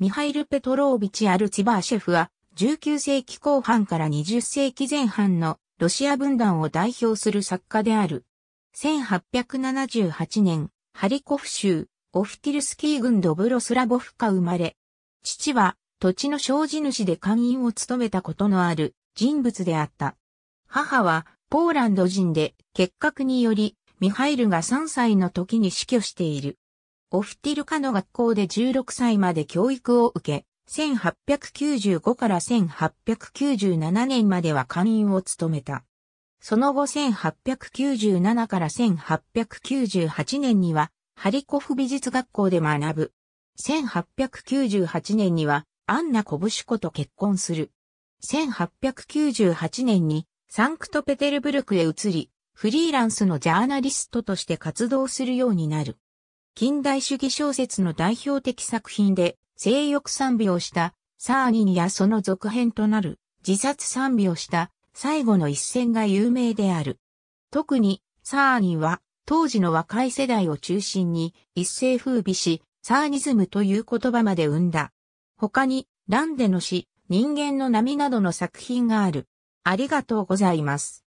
ミハイル・ペトロービチ・アルチバーシェフは、19世紀後半から20世紀前半のロシア分断を代表する作家である。1878年、ハリコフ州、オフティルスキー郡ドブロスラボフカ生まれ。父は、土地の生地主で官員を務めたことのある人物であった。母は、ポーランド人で、結核により、ミハイルが3歳の時に死去している。オフティルカの学校で16歳まで教育を受け、1895から1897年までは官員を務めた。その後1897から1898年には、ハリコフ美術学校で学ぶ。1898年には、アンナ・コブシュコと結婚する。1898年に、サンクトペテルブルクへ移り、フリーランスのジャーナリストとして活動するようになる。近代主義小説の代表的作品で、性欲賛美をしたサーニンやその続編となる自殺賛美をした最後の一戦が有名である。特にサーニンは当時の若い世代を中心に一世風靡し、サーニズムという言葉まで生んだ。他にランデの詩、人間の波などの作品がある。ありがとうございます。